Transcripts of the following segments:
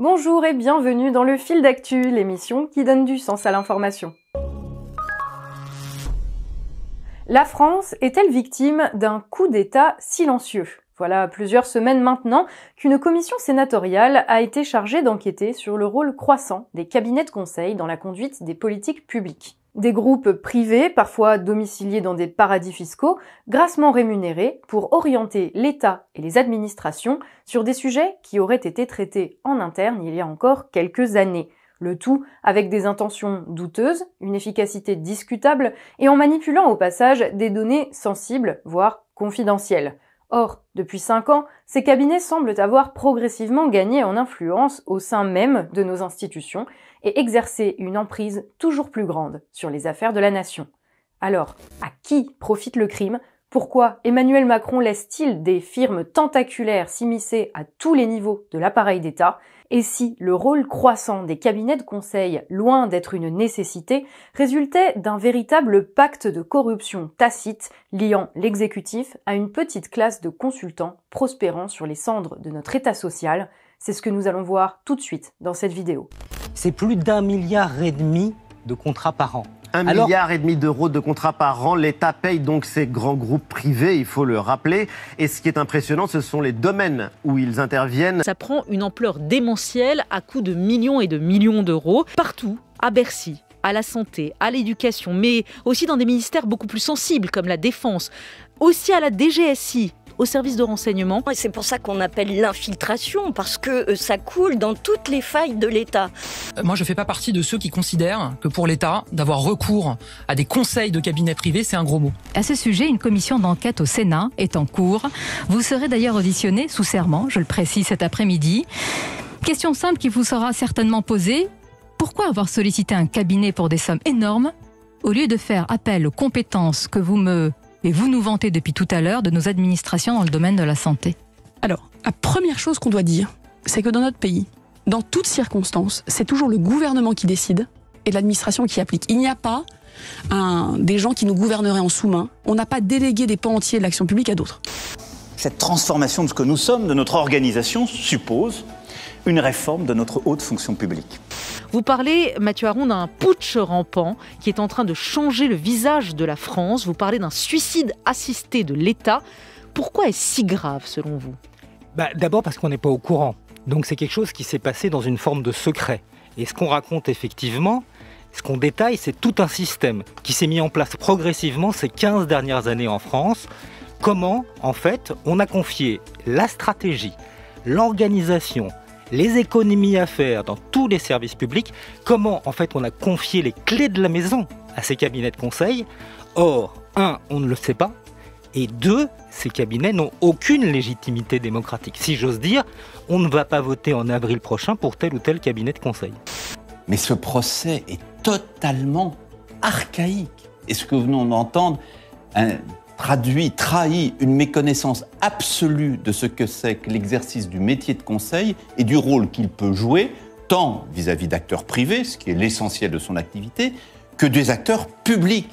Bonjour et bienvenue dans le fil d'actu, l'émission qui donne du sens à l'information. La France est-elle victime d'un coup d'État silencieux voilà plusieurs semaines maintenant qu'une commission sénatoriale a été chargée d'enquêter sur le rôle croissant des cabinets de conseil dans la conduite des politiques publiques. Des groupes privés, parfois domiciliés dans des paradis fiscaux, grassement rémunérés pour orienter l'État et les administrations sur des sujets qui auraient été traités en interne il y a encore quelques années. Le tout avec des intentions douteuses, une efficacité discutable et en manipulant au passage des données sensibles, voire confidentielles. Or, depuis 5 ans, ces cabinets semblent avoir progressivement gagné en influence au sein même de nos institutions et exercé une emprise toujours plus grande sur les affaires de la nation. Alors, à qui profite le crime pourquoi Emmanuel Macron laisse-t-il des firmes tentaculaires s'immiscer à tous les niveaux de l'appareil d'État Et si le rôle croissant des cabinets de conseil, loin d'être une nécessité, résultait d'un véritable pacte de corruption tacite liant l'exécutif à une petite classe de consultants prospérant sur les cendres de notre État social C'est ce que nous allons voir tout de suite dans cette vidéo. C'est plus d'un milliard et demi de contrats par an. Un milliard et demi d'euros de contrats par an. L'État paye donc ces grands groupes privés, il faut le rappeler. Et ce qui est impressionnant, ce sont les domaines où ils interviennent. Ça prend une ampleur démentielle à coût de millions et de millions d'euros partout à Bercy à la santé, à l'éducation, mais aussi dans des ministères beaucoup plus sensibles comme la défense, aussi à la DGSI, au service de renseignement. c'est pour ça qu'on appelle l'infiltration, parce que euh, ça coule dans toutes les failles de l'État. Euh, moi, je ne fais pas partie de ceux qui considèrent que pour l'État, d'avoir recours à des conseils de cabinet privés, c'est un gros mot. À ce sujet, une commission d'enquête au Sénat est en cours. Vous serez d'ailleurs auditionné sous serment, je le précise, cet après-midi. Question simple qui vous sera certainement posée. Pourquoi avoir sollicité un cabinet pour des sommes énormes au lieu de faire appel aux compétences que vous me et vous nous vantez depuis tout à l'heure de nos administrations dans le domaine de la santé. Alors, la première chose qu'on doit dire, c'est que dans notre pays, dans toutes circonstances, c'est toujours le gouvernement qui décide et l'administration qui applique. Il n'y a pas des gens qui nous gouverneraient en sous-main. On n'a pas délégué des pans entiers de l'action publique à d'autres. Cette transformation de ce que nous sommes, de notre organisation, suppose une réforme de notre haute fonction publique. Vous parlez, Mathieu Aron, d'un putsch rampant qui est en train de changer le visage de la France. Vous parlez d'un suicide assisté de l'État. Pourquoi est-ce si grave selon vous bah, D'abord parce qu'on n'est pas au courant. Donc c'est quelque chose qui s'est passé dans une forme de secret. Et ce qu'on raconte effectivement, ce qu'on détaille, c'est tout un système qui s'est mis en place progressivement ces 15 dernières années en France. Comment, en fait, on a confié la stratégie, l'organisation, les économies à faire dans tous les services publics, comment en fait on a confié les clés de la maison à ces cabinets de conseil. Or, un, on ne le sait pas, et deux, ces cabinets n'ont aucune légitimité démocratique. Si j'ose dire, on ne va pas voter en avril prochain pour tel ou tel cabinet de conseil. Mais ce procès est totalement archaïque. Et ce que nous venons d'entendre, traduit, trahit une méconnaissance absolue de ce que c'est que l'exercice du métier de conseil et du rôle qu'il peut jouer, tant vis-à-vis d'acteurs privés, ce qui est l'essentiel de son activité, que des acteurs publics.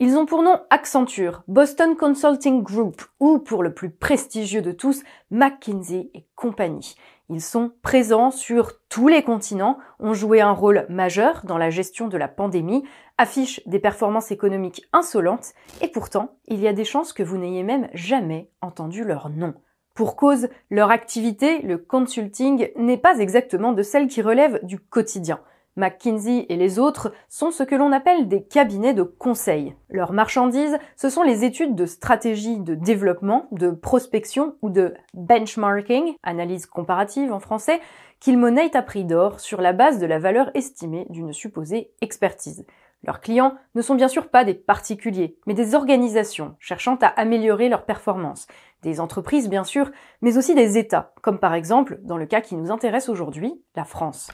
Ils ont pour nom Accenture, Boston Consulting Group ou pour le plus prestigieux de tous, McKinsey et compagnie. Ils sont présents sur tous les continents, ont joué un rôle majeur dans la gestion de la pandémie, affichent des performances économiques insolentes et pourtant, il y a des chances que vous n'ayez même jamais entendu leur nom. Pour cause, leur activité, le consulting, n'est pas exactement de celle qui relève du quotidien. McKinsey et les autres sont ce que l'on appelle des cabinets de conseil. Leurs marchandises, ce sont les études de stratégie de développement, de prospection ou de benchmarking, analyse comparative en français, qu'ils monnaient à prix d'or sur la base de la valeur estimée d'une supposée expertise. Leurs clients ne sont bien sûr pas des particuliers, mais des organisations cherchant à améliorer leurs performances, des entreprises bien sûr, mais aussi des États, comme par exemple dans le cas qui nous intéresse aujourd'hui, la France.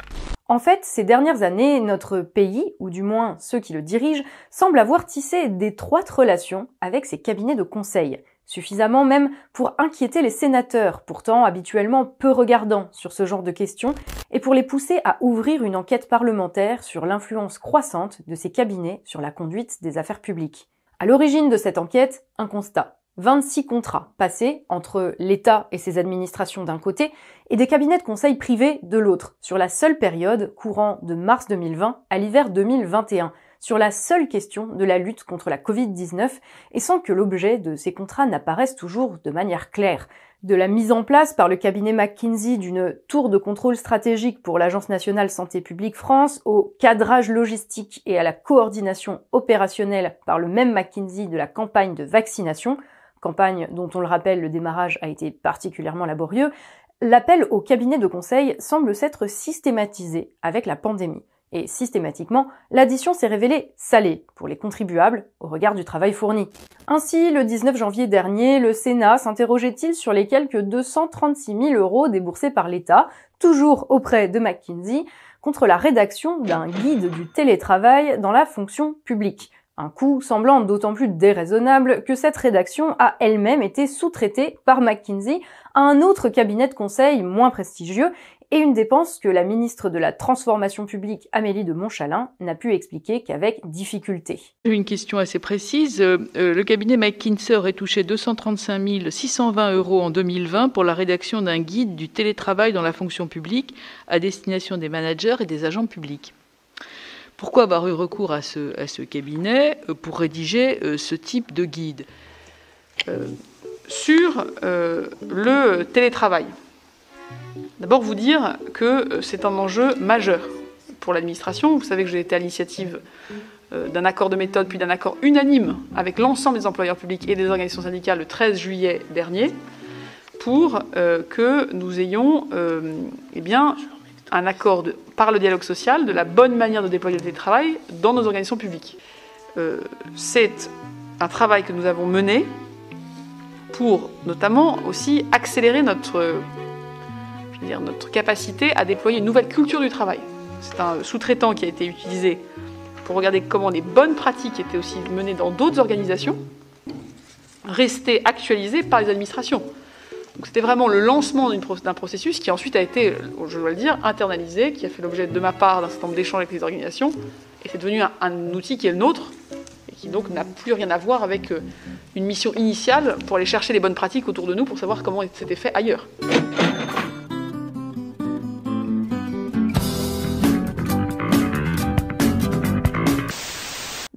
En fait, ces dernières années, notre pays, ou du moins ceux qui le dirigent, semblent avoir tissé d'étroites relations avec ses cabinets de conseil, suffisamment même pour inquiéter les sénateurs, pourtant habituellement peu regardants sur ce genre de questions, et pour les pousser à ouvrir une enquête parlementaire sur l'influence croissante de ces cabinets sur la conduite des affaires publiques. À l'origine de cette enquête, un constat. 26 contrats passés entre l'État et ses administrations d'un côté et des cabinets de conseil privés de l'autre, sur la seule période courant de mars 2020 à l'hiver 2021, sur la seule question de la lutte contre la Covid-19 et sans que l'objet de ces contrats n'apparaisse toujours de manière claire. De la mise en place par le cabinet McKinsey d'une tour de contrôle stratégique pour l'Agence nationale santé publique France au cadrage logistique et à la coordination opérationnelle par le même McKinsey de la campagne de vaccination, campagne dont on le rappelle, le démarrage a été particulièrement laborieux, l'appel au cabinet de conseil semble s'être systématisé avec la pandémie. Et systématiquement, l'addition s'est révélée salée pour les contribuables au regard du travail fourni. Ainsi, le 19 janvier dernier, le Sénat s'interrogeait-il sur les quelques 236 000 euros déboursés par l'État, toujours auprès de McKinsey, contre la rédaction d'un guide du télétravail dans la fonction publique. Un coût semblant d'autant plus déraisonnable que cette rédaction a elle-même été sous-traitée par McKinsey à un autre cabinet de conseil moins prestigieux et une dépense que la ministre de la Transformation publique Amélie de Montchalin n'a pu expliquer qu'avec difficulté. Une question assez précise. Euh, euh, le cabinet McKinsey aurait touché 235 620 euros en 2020 pour la rédaction d'un guide du télétravail dans la fonction publique à destination des managers et des agents publics. Pourquoi avoir eu recours à ce, cabinet euh, pour rédiger euh, ce type de guide euh, Sur le télétravail. D'abord vous dire que c'est un enjeu majeur pour l'administration. Vous savez que j'ai été à l'initiative d'un accord de méthode puis d'un accord unanime avec l'ensemble des employeurs publics et des organisations syndicales le 13 juillet dernier pour que nous ayons eh bien, un accord par le dialogue social de la bonne manière de déployer le télétravail dans nos organisations publiques. Euh, c'est un travail que nous avons mené pour notamment aussi accélérer notre, euh, dire, notre capacité à déployer une nouvelle culture du travail. C'est un sous-traitant qui a été utilisé pour regarder comment les bonnes pratiques étaient aussi menées dans d'autres organisations, restées actualisées par les administrations c'était vraiment le lancement d'un processus qui ensuite a été, euh, je dois le dire, internalisé, qui a fait l'objet de ma part d'un certain nombre d'échanges avec les organisations, et c'est devenu un, un, outil qui est le nôtre, et qui donc n'a plus rien à voir avec euh, une mission initiale pour aller chercher les bonnes pratiques autour de nous pour savoir comment c'était fait ailleurs.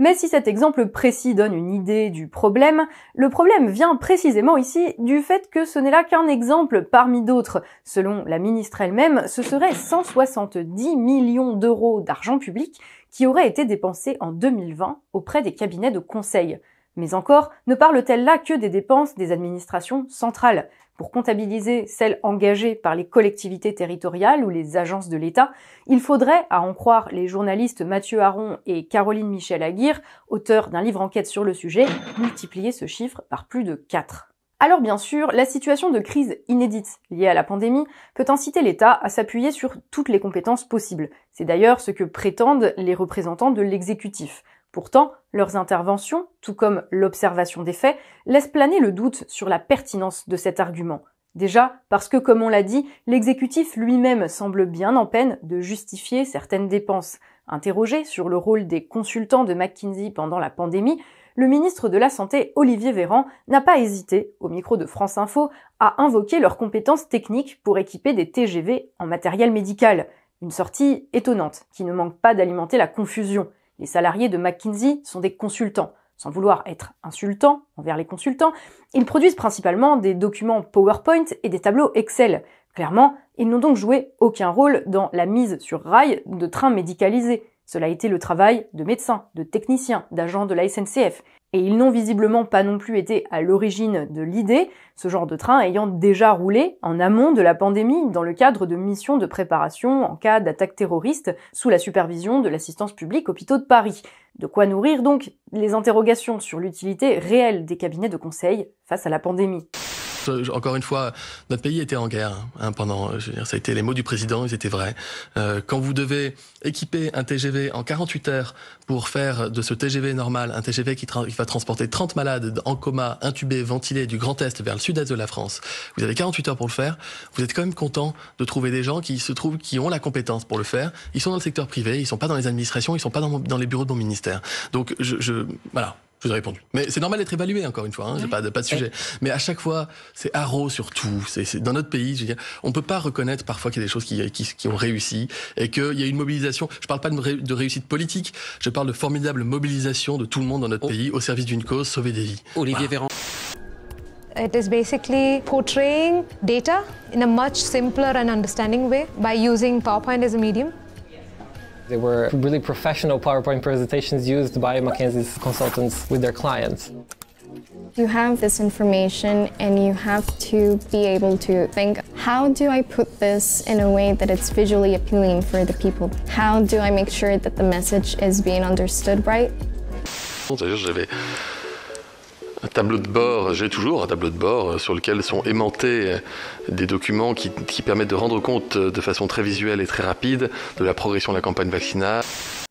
Mais si cet exemple précis donne une idée du problème, le problème vient précisément ici du fait que ce n'est là qu'un exemple parmi d'autres. Selon la ministre elle-même, ce serait 170 millions d'euros d'argent public qui auraient été dépensés en 2020 auprès des cabinets de conseil. Mais encore, ne parle-t-elle là que des dépenses des administrations centrales pour comptabiliser celles engagées par les collectivités territoriales ou les agences de l'État, il faudrait, à en croire les journalistes Mathieu Aron et Caroline Michel Aguirre, auteurs d'un livre enquête sur le sujet, multiplier ce chiffre par plus de 4. Alors bien sûr, la situation de crise inédite liée à la pandémie peut inciter l'État à s'appuyer sur toutes les compétences possibles. C'est d'ailleurs ce que prétendent les représentants de l'exécutif. Pourtant, leurs interventions, tout comme l'observation des faits, laissent planer le doute sur la pertinence de cet argument. Déjà parce que, comme on l'a dit, l'exécutif lui-même semble bien en peine de justifier certaines dépenses. Interrogé sur le rôle des consultants de McKinsey pendant la pandémie, le ministre de la Santé, Olivier Véran, n'a pas hésité, au micro de France Info, à invoquer leurs compétences techniques pour équiper des TGV en matériel médical. Une sortie étonnante, qui ne manque pas d'alimenter la confusion. Les salariés de McKinsey sont des consultants. Sans vouloir être insultant envers les consultants, ils produisent principalement des documents PowerPoint et des tableaux Excel. Clairement, ils n'ont donc joué aucun rôle dans la mise sur rail de trains médicalisés. Cela a été le travail de médecins, de techniciens, d'agents de la SNCF. Et ils n'ont visiblement pas non plus été à l'origine de l'idée, ce genre de train ayant déjà roulé en amont de la pandémie dans le cadre de missions de préparation en cas d'attaque terroriste sous la supervision de l'assistance publique hôpitaux de Paris. De quoi nourrir donc les interrogations sur l'utilité réelle des cabinets de conseil face à la pandémie encore une fois, notre pays était en guerre hein, pendant. ça a été les mots du président, ils étaient vrais. Euh, quand vous devez équiper un TGV en 48 heures pour faire de ce TGV normal un TGV qui, va transporter 30 malades en coma, intubés, ventilés du Grand Est vers le Sud-Est de la France, vous avez 48 heures pour le faire. Vous êtes quand même content de trouver des gens qui se trouvent, qui ont la compétence pour le faire. Ils sont dans le secteur privé, ils sont pas dans les administrations, ils sont pas dans, les bureaux de mon ministère. Donc, je, je voilà. Je vous répondu. Mais c'est normal d'être évalué, encore une fois, hein, pas, de, pas de sujet. Mais à chaque fois, c'est haro sur tout. C'est Dans notre pays, je veux on peut pas reconnaître parfois qu'il y a des choses qui, ont réussi et qu'il y a une mobilisation. Je parle pas de, réussite politique, je parle de formidable mobilisation de tout le monde dans notre oh. pays au service d'une cause, sauver des vies. Olivier Véran. It is basically portraying data in a much simpler and understanding way by using PowerPoint as a They were really professional PowerPoint presentations used by McKinsey's consultants with their clients. You have this information and you have to be able to think, how do I put this in a way that it's visually appealing for the people? How do I make sure that the message is being understood right? Un tableau de bord, j'ai toujours un tableau de bord euh, sur lequel sont aimantés euh, des documents qui, permettent de rendre compte euh, de façon très visuelle et très rapide de la progression de la campagne vaccinale.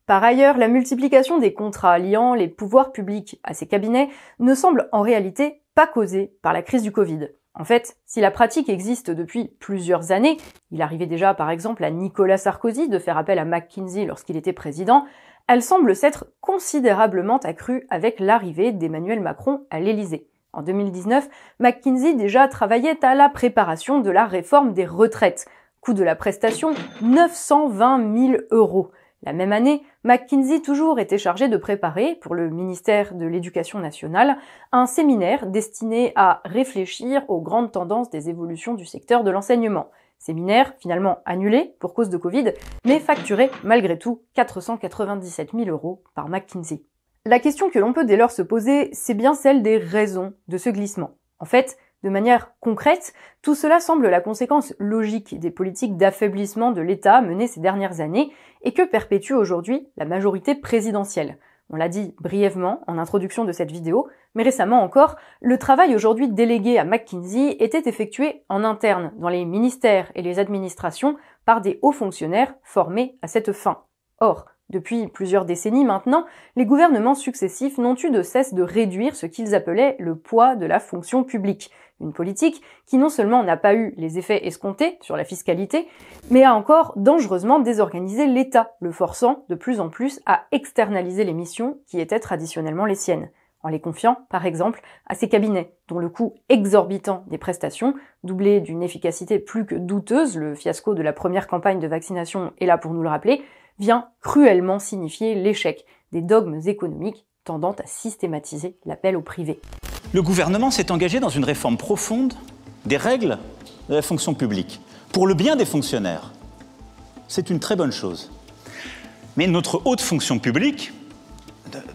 Par ailleurs, la multiplication des contrats liant les pouvoirs publics à ces cabinets ne semble en réalité pas causée par la crise du Covid. En fait, si la pratique existe depuis plusieurs années, il arrivait déjà par exemple à Nicolas Sarkozy de faire appel à McKinsey lorsqu'il était président, elle semble s'être considérablement accrue avec l'arrivée d'Emmanuel Macron à l'Élysée. En 2019, McKinsey déjà travaillait à la préparation de la réforme des retraites. Coût de la prestation 920 000 euros. La même année, McKinsey toujours était chargé de préparer, pour le ministère de l'Éducation nationale, un séminaire destiné à réfléchir aux grandes tendances des évolutions du secteur de l'enseignement. Séminaire finalement annulé pour cause de Covid, mais facturé malgré tout 497 000 euros par McKinsey. La question que l'on peut dès lors se poser, c'est bien celle des raisons de ce glissement. En fait, de manière concrète, tout cela semble la conséquence logique des politiques d'affaiblissement de l'État menées ces dernières années et que perpétue aujourd'hui la majorité présidentielle on l'a dit brièvement en introduction de cette vidéo, mais récemment encore, le travail aujourd'hui délégué à McKinsey était effectué en interne dans les ministères et les administrations par des hauts fonctionnaires formés à cette fin. Or, depuis plusieurs décennies maintenant, les gouvernements successifs n'ont eu de cesse de réduire ce qu'ils appelaient le poids de la fonction publique, une politique qui non seulement n'a pas eu les effets escomptés sur la fiscalité, mais a encore dangereusement désorganisé l'État, le forçant de plus en plus à externaliser les missions qui étaient traditionnellement les siennes, en les confiant par exemple à ses cabinets, dont le coût exorbitant des prestations, doublé d'une efficacité plus que douteuse, le fiasco de la première campagne de vaccination est là pour nous le rappeler, vient cruellement signifier l'échec des dogmes économiques tendant à systématiser l'appel au privé. Le gouvernement s'est engagé dans une réforme profonde des règles de la fonction publique, pour le bien des fonctionnaires. C'est une très bonne chose. Mais notre haute fonction publique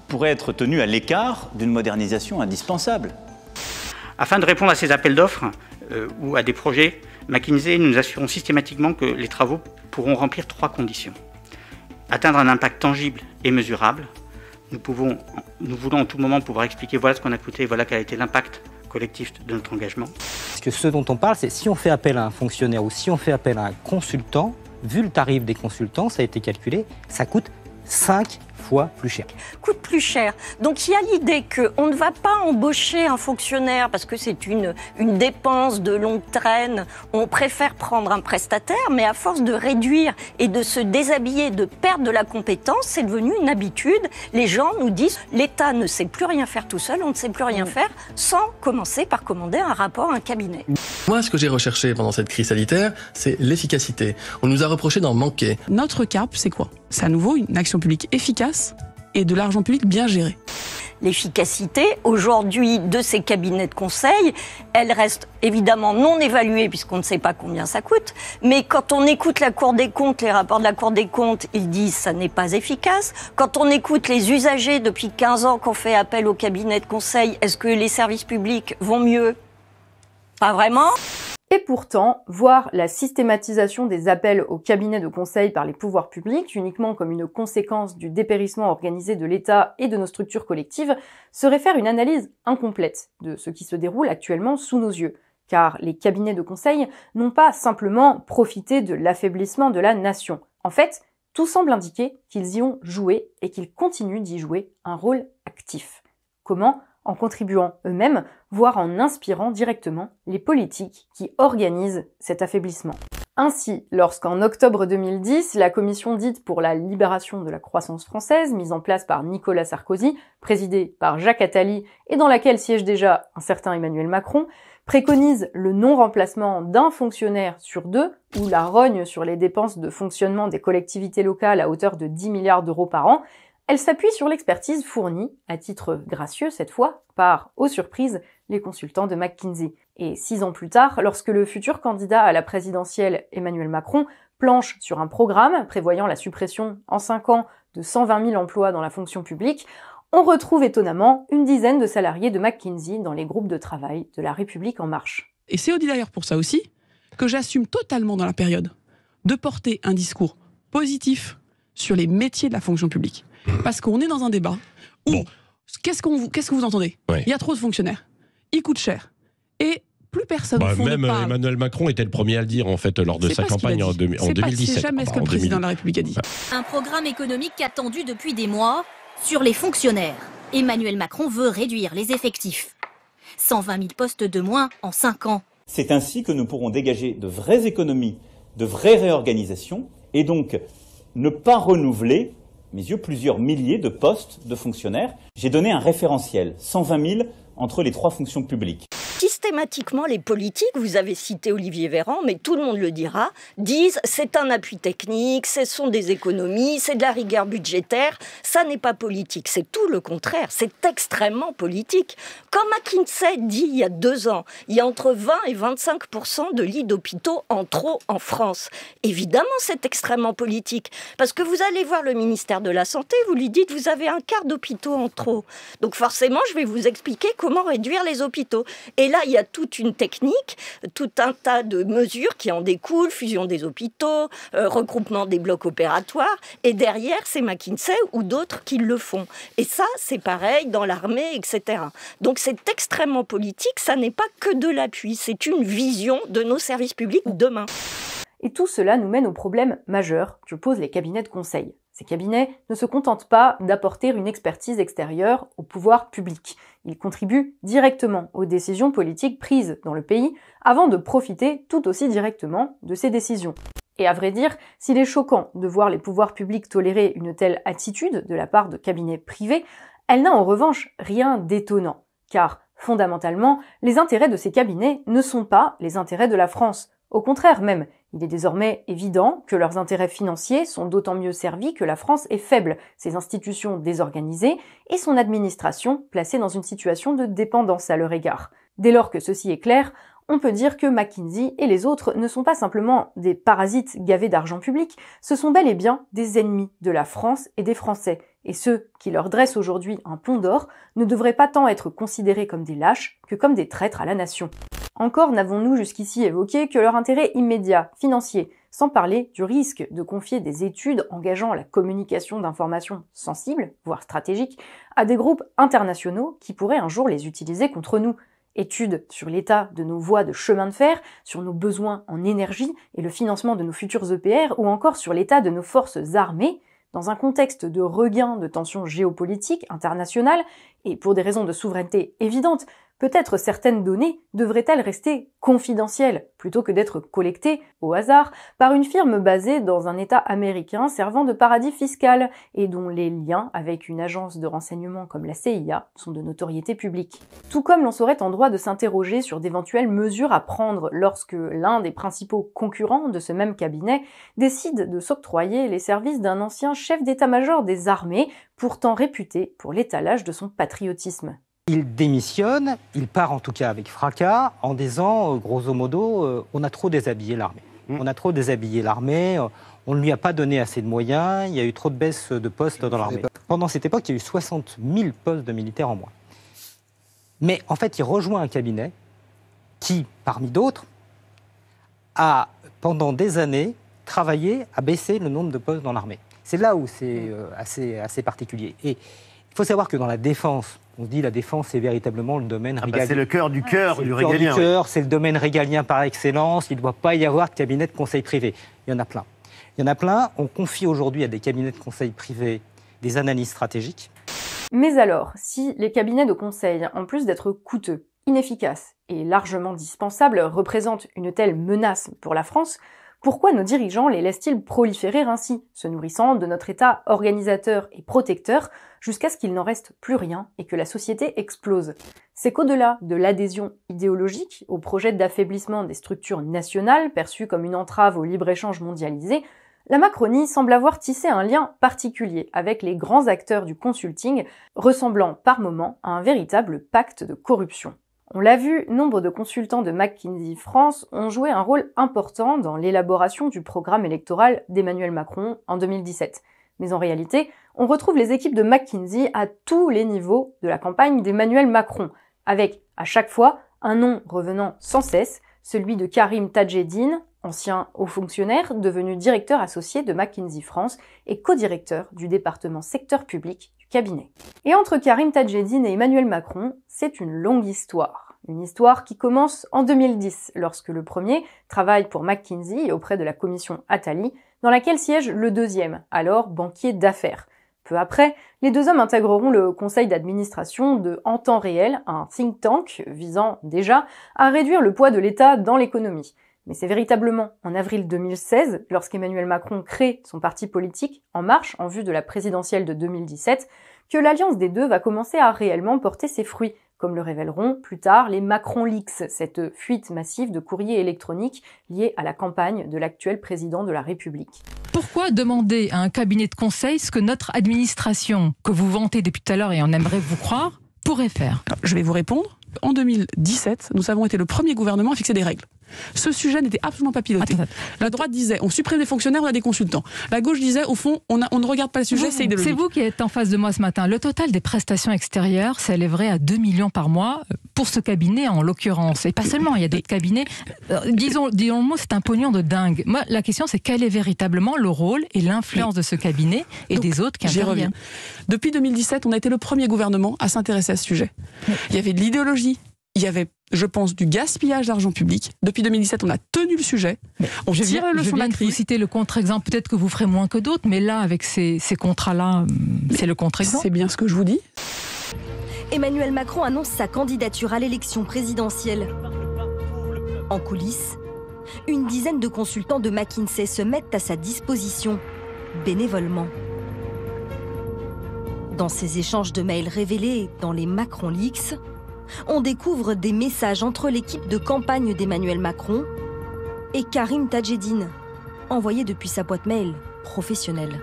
pourrait être tenue à l'écart d'une modernisation indispensable. Afin de répondre à ces appels d'offres euh, ou à des projets, McKinsey nous assurons systématiquement que les travaux pourront remplir trois conditions. Atteindre un impact tangible et mesurable. Nous, pouvons, nous voulons en tout moment pouvoir expliquer voilà ce qu'on a coûté, voilà quel a été l'impact collectif de notre engagement. Parce que ce dont on parle, c'est si on fait appel à un fonctionnaire ou si on fait appel à un consultant, vu le tarif des consultants, ça a été calculé, ça coûte 5 fois plus cher. Coûte plus cher. Donc il y a l'idée qu'on ne va pas embaucher un fonctionnaire parce que c'est une, une dépense de longue traîne. On préfère prendre un prestataire, mais à force de réduire et de se déshabiller, de perdre de la compétence, c'est devenu une habitude. Les gens nous disent l'État ne sait plus rien faire tout seul, on ne sait plus rien mm. faire sans commencer par commander un rapport à un cabinet. Moi, ce que j'ai recherché pendant cette crise sanitaire, c'est l'efficacité. On nous a reproché d'en manquer. Notre cap, c'est quoi C'est à nouveau une action public efficace et de l'argent public bien géré l'efficacité aujourd'hui de ces cabinets de conseil. Elle reste évidemment non évaluée puisqu'on ne sait pas combien ça coûte. Mais quand on écoute la Cour des comptes, les rapports de la Cour des comptes, ils disent ça n'est pas efficace. Quand on écoute les usagers depuis 15 ans qu'on fait appel au cabinet de conseil, est-ce que les services publics vont mieux Pas vraiment. Et pourtant, voir la systématisation des appels au cabinet de conseil par les pouvoirs publics uniquement comme une conséquence du dépérissement organisé de l'État et de nos structures collectives serait faire une analyse incomplète de ce qui se déroule actuellement sous nos yeux. Car les cabinets de conseil n'ont pas simplement profité de l'affaiblissement de la nation. En fait, tout semble indiquer qu'ils y ont joué et qu'ils continuent d'y jouer un rôle actif. Comment en contribuant eux-mêmes, voire en inspirant directement les politiques qui organisent cet affaiblissement. Ainsi, lorsqu'en octobre 2010, la commission dite pour la libération de la croissance française, mise en place par Nicolas Sarkozy, présidée par Jacques Attali et dans laquelle siège déjà un certain Emmanuel Macron, préconise le non-remplacement d'un fonctionnaire sur deux ou la rogne sur les dépenses de fonctionnement des collectivités locales à hauteur de 10 milliards d'euros par an elle s'appuie sur l'expertise fournie, à titre gracieux cette fois, par, aux surprises, les consultants de McKinsey. Et six ans plus tard, lorsque le futur candidat à la présidentielle Emmanuel Macron planche sur un programme prévoyant la suppression en cinq ans de 120 000 emplois dans la fonction publique, on retrouve étonnamment une dizaine de salariés de McKinsey dans les groupes de travail de La République en marche. Et c'est d'ailleurs pour ça aussi que j'assume totalement dans la période de porter un discours positif sur les métiers de la fonction publique Mhm. Parce qu'on est dans un débat qu'est-ce, ce que vous entendez Il y a trop de fonctionnaires. Ils coûtent cher. Et plus personne. ne Bah, même euh, Emmanuel Macron était le premier à le dire en fait lors de sa campagne en, en 2017. C'est jamais ah, ce que président de la République a dit. Un programme économique attendu depuis des mois sur les fonctionnaires. Emmanuel Macron veut réduire les effectifs. 120 000 postes de moins en 5 ans. C'est ainsi que nous pourrons dégager de vraies économies, de vraies réorganisations et donc ne pas renouveler mes yeux plusieurs milliers de postes de fonctionnaires. J'ai donné un référentiel, 120 000 entre les trois fonctions publiques systématiquement, les politiques, vous avez cité Olivier Véran, mais tout le monde le dira, disent c'est un appui technique, ce sont des économies, c'est de la rigueur budgétaire, ça n'est pas politique. C'est tout le contraire, c'est extrêmement politique. Comme McKinsey dit il y a deux ans, il y a entre 20 et 25 de lits d'hôpitaux en trop en France. Évidemment, c'est extrêmement politique, parce que vous allez voir le ministère de la Santé, vous lui dites vous avez un quart d'hôpitaux en trop. Donc forcément, je vais vous expliquer comment réduire les hôpitaux. Et et là, il y a toute une technique, tout un tas de mesures qui en découlent, fusion des hôpitaux, euh, regroupement des blocs opératoires, et derrière, c'est McKinsey ou d'autres qui le font. Et ça, c'est pareil dans l'armée, etc. Donc c'est extrêmement politique, ça n'est pas que de l'appui, c'est une vision de nos services publics demain. Et tout cela nous mène au problème majeur que posent les cabinets de conseil. Ces cabinets ne se contentent pas d'apporter une expertise extérieure au pouvoir public. Ils contribuent directement aux décisions politiques prises dans le pays avant de profiter tout aussi directement de ces décisions. Et à vrai dire, s'il est choquant de voir les pouvoirs publics tolérer une telle attitude de la part de cabinets privés, elle n'a en revanche rien d'étonnant, car fondamentalement, les intérêts de ces cabinets ne sont pas les intérêts de la France. Au contraire même, il est désormais évident que leurs intérêts financiers sont d'autant mieux servis que la France est faible, ses institutions désorganisées et son administration placée dans une situation de dépendance à leur égard. Dès lors que ceci est clair, on peut dire que McKinsey et les autres ne sont pas simplement des parasites gavés d'argent public, ce sont bel et bien des ennemis de la France et des Français, et ceux qui leur dressent aujourd'hui un pont d'or ne devraient pas tant être considérés comme des lâches que comme des traîtres à la nation. Encore n'avons-nous jusqu'ici évoqué que leur intérêt immédiat, financier, sans parler du risque de confier des études engageant la communication d'informations sensibles, voire stratégiques, à des groupes internationaux qui pourraient un jour les utiliser contre nous. Études sur l'état de nos voies de chemin de fer, sur nos besoins en énergie et le financement de nos futurs EPR, ou encore sur l'état de nos forces armées, dans un contexte de regain de tensions géopolitiques internationales, et pour des raisons de souveraineté évidentes, Peut-être certaines données devraient-elles rester confidentielles plutôt que d'être collectées, au hasard, par une firme basée dans un État américain servant de paradis fiscal et dont les liens avec une agence de renseignement comme la CIA sont de notoriété publique. Tout comme l'on serait en droit de s'interroger sur d'éventuelles mesures à prendre lorsque l'un des principaux concurrents de ce même cabinet décide de s'octroyer les services d'un ancien chef d'état-major des armées, pourtant réputé pour l'étalage de son patriotisme. Il démissionne, il part en tout cas avec fracas en disant, euh, grosso modo, euh, on a trop déshabillé l'armée. Mm. On a trop déshabillé l'armée, euh, on ne lui a pas donné assez de moyens, il y a eu trop de baisses de postes dans l'armée. Pendant cette époque, il y a eu 60 000 postes de militaires en moins. Mais en fait, il rejoint un cabinet qui, parmi d'autres, a, pendant des années, travaillé à baisser le nombre de postes dans l'armée. C'est là où c'est mm. assez, assez particulier. Et il faut savoir que dans la défense, on dit la défense, est véritablement le domaine ah bah, régalien. c'est le cœur du cœur du C'est le domaine régalien par excellence. Il ne doit pas y avoir de cabinet de conseil privé. Il y en a plein. Il y en a plein. On confie aujourd'hui à des cabinets de conseil privés des analyses stratégiques. Mais alors, si les cabinets de conseil, en plus d'être coûteux, inefficaces et largement dispensables, représentent une telle menace pour la France, pourquoi nos dirigeants les laissent-ils proliférer ainsi, se nourrissant de notre État organisateur et protecteur, jusqu'à ce qu'il n'en reste plus rien et que la société explose C'est qu'au-delà de l'adhésion idéologique au projet d'affaiblissement des structures nationales perçues comme une entrave au libre-échange mondialisé, la Macronie semble avoir tissé un lien particulier avec les grands acteurs du consulting, ressemblant par moments à un véritable pacte de corruption. On l'a vu, nombre de consultants de McKinsey France ont joué un rôle important dans l'élaboration du programme électoral d'Emmanuel Macron en 2017. Mais en réalité, on retrouve les équipes de McKinsey à tous les niveaux de la campagne d'Emmanuel Macron, avec à chaque fois un nom revenant sans cesse, celui de Karim Tajeddin, ancien haut fonctionnaire devenu directeur associé de McKinsey France et co-directeur du département secteur public cabinet. Et entre Karim Tadjedine et Emmanuel Macron, c'est une longue histoire. Une histoire qui commence en 2010, lorsque le premier travaille pour McKinsey auprès de la commission Attali, dans laquelle siège le deuxième, alors banquier d'affaires. Peu après, les deux hommes intégreront le conseil d'administration de En temps réel, un think tank visant déjà à réduire le poids de l'État dans l'économie. Mais c'est véritablement en avril 2016, lorsqu'Emmanuel Macron crée son parti politique En Marche en vue de la présidentielle de 2017, que l'alliance des deux va commencer à réellement porter ses fruits, comme le révéleront plus tard les Macron Leaks, cette fuite massive de courriers électroniques liés à la campagne de l'actuel président de la République. Pourquoi demander à un cabinet de conseil ce que notre administration, que vous vantez depuis tout à l'heure et en aimerait vous croire, pourrait faire Je vais vous répondre. En 2017, nous avons été le premier gouvernement à fixer des règles. Ce sujet n'était absolument pas piloté. La droite disait on supprime des fonctionnaires, on a des consultants. La gauche disait au fond on, on ne regarde pas le sujet, c'est C'est vous qui êtes en face de moi ce matin. Le total des prestations extérieures s'élèverait à 2 millions par mois pour ce cabinet en l'occurrence. Et pas seulement, il y a d'autres cabinets. Euh, disons, disons le mot, c'est un pognon de dingue. Moi, la question c'est quel est véritablement le rôle et l'influence de ce cabinet et des autres qui interviennent. Depuis 2017, on a été le premier gouvernement à s'intéresser à ce sujet. Il y avait de l'idéologie, il y avait je pense, du gaspillage d'argent public. Depuis 2017, on a tenu le sujet. on je le de Vous citer le contre-exemple, peut-être que vous ferez moins que d'autres, mais là, avec ces, contrats-là, euh, c'est le contre-exemple. C'est bien ce que je vous dis. Emmanuel Macron annonce sa candidature à l'élection présidentielle. En coulisses, une dizaine de consultants de McKinsey se mettent à sa disposition, bénévolement. Dans ces échanges de mails révélés dans les Macron Leaks, on découvre des messages entre l'équipe de campagne d'Emmanuel Macron et Karim Tadjedine, envoyé depuis sa boîte mail professionnelle.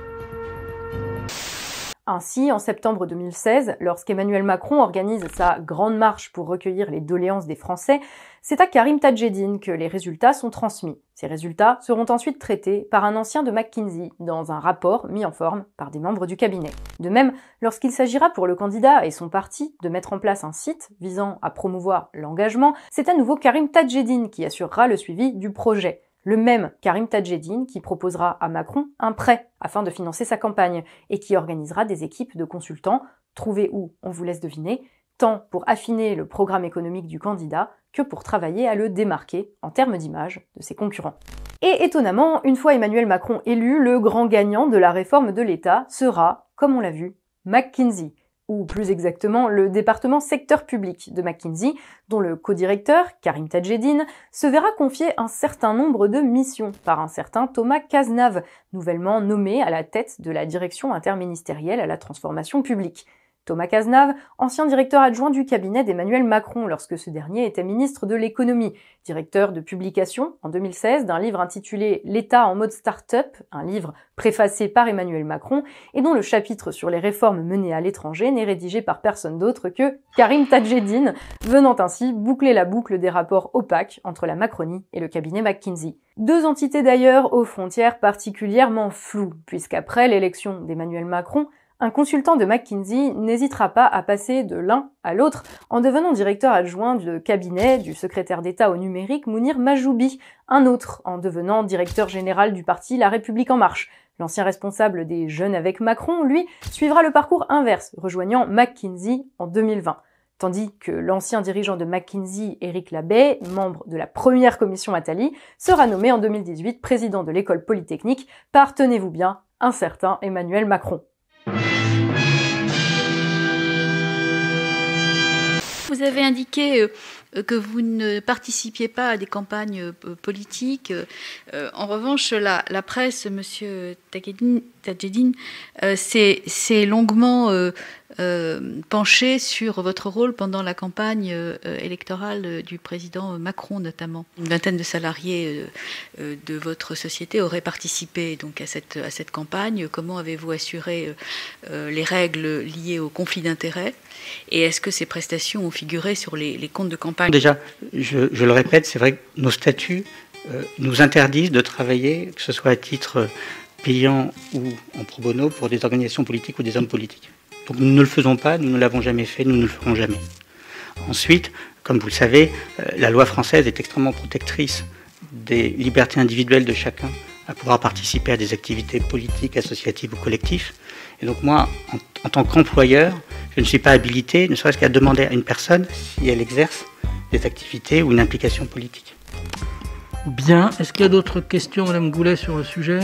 Ainsi, en septembre 2016, lorsqu'Emmanuel Macron organise sa grande marche pour recueillir les doléances des Français, c'est à Karim Tadjedine que les résultats sont transmis. Ces résultats seront ensuite traités par un ancien de McKinsey dans un rapport mis en forme par des membres du cabinet. De même, lorsqu'il s'agira pour le candidat et son parti de mettre en place un site visant à promouvoir l'engagement, c'est à nouveau Karim Tadjedine qui assurera le suivi du projet. Le même Karim Tadjedine qui proposera à Macron un prêt afin de financer sa campagne et qui organisera des équipes de consultants trouvés où, on vous laisse deviner, tant pour affiner le programme économique du candidat que pour travailler à le démarquer en termes d'image de ses concurrents. Et étonnamment, une fois Emmanuel Macron élu, le grand gagnant de la réforme de l'État sera, comme on l'a vu, McKinsey, ou plus exactement le département secteur public de McKinsey, dont le co-directeur, Karim Tajeddin se verra confier un certain nombre de missions par un certain Thomas Cazenave, nouvellement nommé à la tête de la direction interministérielle à la transformation publique. Thomas Cazenave, ancien directeur adjoint du cabinet d'Emmanuel Macron lorsque ce dernier était ministre de l'économie, directeur de publication en 2016 d'un livre intitulé L'État en mode start-up, un livre préfacé par Emmanuel Macron et dont le chapitre sur les réformes menées à l'étranger n'est rédigé par personne d'autre que Karim Tadjeddine, venant ainsi boucler la boucle des rapports opaques entre la Macronie et le cabinet McKinsey. Deux entités d'ailleurs aux frontières particulièrement floues, puisqu'après l'élection d'Emmanuel Macron, un consultant de McKinsey n'hésitera pas à passer de l'un à l'autre en devenant directeur adjoint du cabinet du secrétaire d'État au numérique Mounir Majoubi, un autre en devenant directeur général du parti La République en marche. L'ancien responsable des Jeunes avec Macron, lui, suivra le parcours inverse, rejoignant McKinsey en 2020 tandis que l'ancien dirigeant de McKinsey, Éric Labbé, membre de la première commission Attali, sera nommé en 2018 président de l'école polytechnique par, tenez-vous bien, un certain Emmanuel Macron. Vous avez indiqué euh, euh, que vous ne participiez pas à des campagnes euh, politiques. Euh, en revanche, la, la presse, Monsieur Tajedin, s'est longuement penchée sur votre rôle pendant la campagne électorale du président Macron, notamment. Une vingtaine de salariés de votre société auraient participé donc à cette, à cette campagne. Comment avez-vous assuré les règles liées au conflit d'intérêts Et est-ce que ces prestations ont figuré sur les comptes de campagne Déjà, je, le répète, c'est vrai que nos statuts euh, nous interdisent de travailler, que ce soit à titre euh, payant ou en pro bono, pour des organisations politiques ou des hommes politiques. Donc nous ne le faisons pas, nous ne l'avons jamais fait, nous ne le ferons jamais. Ensuite, comme vous le savez, euh, la loi française est extrêmement protectrice des libertés individuelles de chacun à pouvoir participer à des activités politiques, associatives ou collectives. Et donc moi, en tant qu'employeur, je ne suis pas habilité, ne serait-ce qu'à demander à une personne si elle exerce des activités ou une implication politique. Bien, est-ce qu'il y a d'autres questions, Madame Goulet, sur le sujet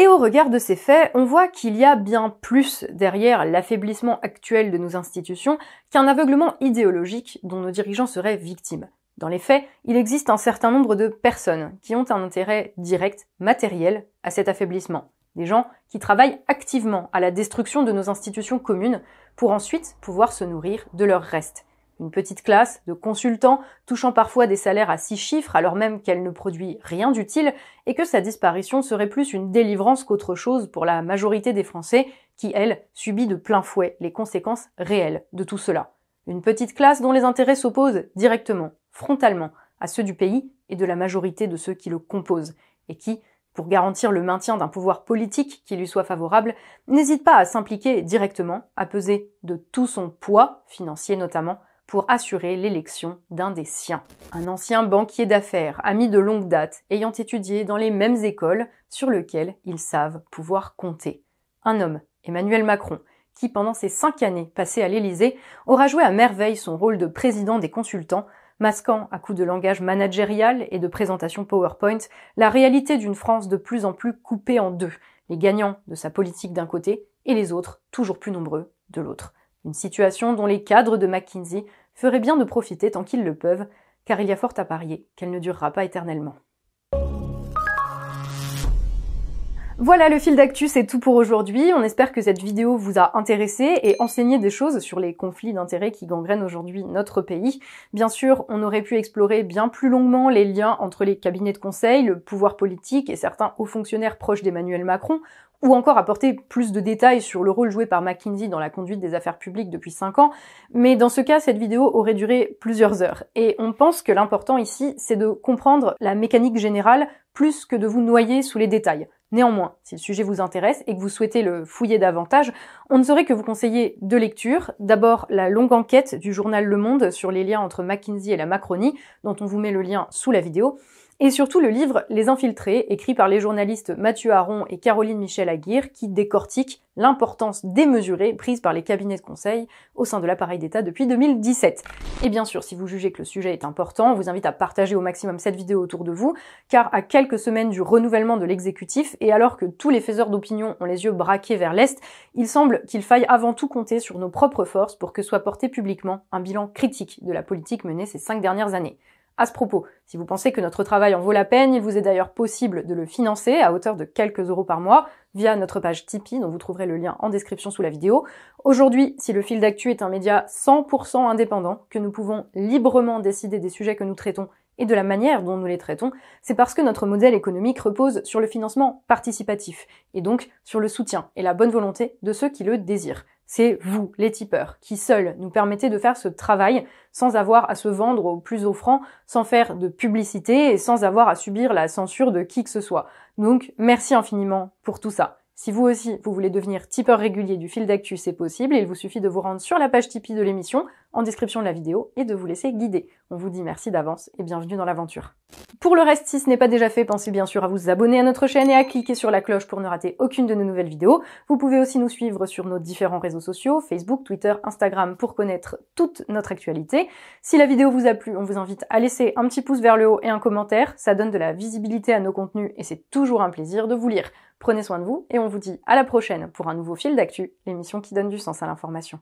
et au regard de ces faits, on voit qu'il y a bien plus derrière l'affaiblissement actuel de nos institutions qu'un aveuglement idéologique dont nos dirigeants seraient victimes. Dans les faits, il existe un certain nombre de personnes qui ont un intérêt direct, matériel, à cet affaiblissement. Des gens qui travaillent activement à la destruction de nos institutions communes pour ensuite pouvoir se nourrir de leurs restes une petite classe de consultants touchant parfois des salaires à six chiffres alors même qu'elle ne produit rien d'utile et que sa disparition serait plus une délivrance qu'autre chose pour la majorité des Français qui, elle, subit de plein fouet les conséquences réelles de tout cela. Une petite classe dont les intérêts s'opposent directement, frontalement, à ceux du pays et de la majorité de ceux qui le composent, et qui, pour garantir le maintien d'un pouvoir politique qui lui soit favorable, n'hésite pas à s'impliquer directement, à peser de tout son poids, financier notamment, pour assurer l'élection d'un des siens. Un ancien banquier d'affaires, ami de longue date, ayant étudié dans les mêmes écoles sur lequel ils savent pouvoir compter. Un homme, Emmanuel Macron, qui pendant ses cinq années passées à l'Élysée aura joué à merveille son rôle de président des consultants, masquant à coups de langage managérial et de présentation PowerPoint la réalité d'une France de plus en plus coupée en deux, les gagnants de sa politique d'un côté et les autres toujours plus nombreux de l'autre. Une situation dont les cadres de McKinsey ferait bien de profiter tant qu'ils le peuvent, car il y a fort à parier qu'elle ne durera pas éternellement. Voilà, le fil d'actu, c'est tout pour aujourd'hui. On espère que cette vidéo vous a intéressé et enseigné des choses sur les conflits d'intérêts qui gangrènent aujourd'hui notre pays. Bien sûr, on aurait pu explorer bien plus longuement les liens entre les cabinets de conseil, le pouvoir politique et certains hauts fonctionnaires proches d'Emmanuel Macron, ou encore apporter plus de détails sur le rôle joué par McKinsey dans la conduite des affaires publiques depuis 5 ans, mais dans ce cas, cette vidéo aurait duré plusieurs heures. Et on pense que l'important ici, c'est de comprendre la mécanique générale plus que de vous noyer sous les détails. Néanmoins, si le sujet vous intéresse et que vous souhaitez le fouiller davantage, on ne saurait que vous conseiller deux lectures. D'abord, la longue enquête du journal Le Monde sur les liens entre McKinsey et la Macronie, dont on vous met le lien sous la vidéo et surtout le livre Les Infiltrés, écrit par les journalistes Mathieu Aron et Caroline Michel Aguirre, qui décortique l'importance démesurée prise par les cabinets de conseil au sein de l'appareil d'État depuis 2017. Et bien sûr, si vous jugez que le sujet est important, on vous invite à partager au maximum cette vidéo autour de vous, car à quelques semaines du renouvellement de l'exécutif, et alors que tous les faiseurs d'opinion ont les yeux braqués vers l'Est, il semble qu'il faille avant tout compter sur nos propres forces pour que soit porté publiquement un bilan critique de la politique menée ces cinq dernières années. À ce propos, si vous pensez que notre travail en vaut la peine, il vous est d'ailleurs possible de le financer à hauteur de quelques euros par mois via notre page Tipeee dont vous trouverez le lien en description sous la vidéo. Aujourd'hui, si le fil d'actu est un média 100% indépendant, que nous pouvons librement décider des sujets que nous traitons et de la manière dont nous les traitons, c'est parce que notre modèle économique repose sur le financement participatif, et donc sur le soutien et la bonne volonté de ceux qui le désirent. C'est vous, les tipeurs, qui seuls nous permettez de faire ce travail sans avoir à se vendre au plus offrant, sans faire de publicité et sans avoir à subir la censure de qui que ce soit. Donc, merci infiniment pour tout ça. Si vous aussi, vous voulez devenir tipeur régulier du fil d'actu, c'est possible. Il vous suffit de vous rendre sur la page Tipeee de l'émission en description de la vidéo et de vous laisser guider. On vous dit merci d'avance et bienvenue dans l'aventure. Pour le reste, si ce n'est pas déjà fait, pensez bien sûr à vous abonner à notre chaîne et à cliquer sur la cloche pour ne rater aucune de nos nouvelles vidéos. Vous pouvez aussi nous suivre sur nos différents réseaux sociaux, Facebook, Twitter, Instagram, pour connaître toute notre actualité. Si la vidéo vous a plu, on vous invite à laisser un petit pouce vers le haut et un commentaire. Ça donne de la visibilité à nos contenus et c'est toujours un plaisir de vous lire. Prenez soin de vous et on vous dit à la prochaine pour un nouveau fil d'actu, l'émission qui donne du sens à l'information.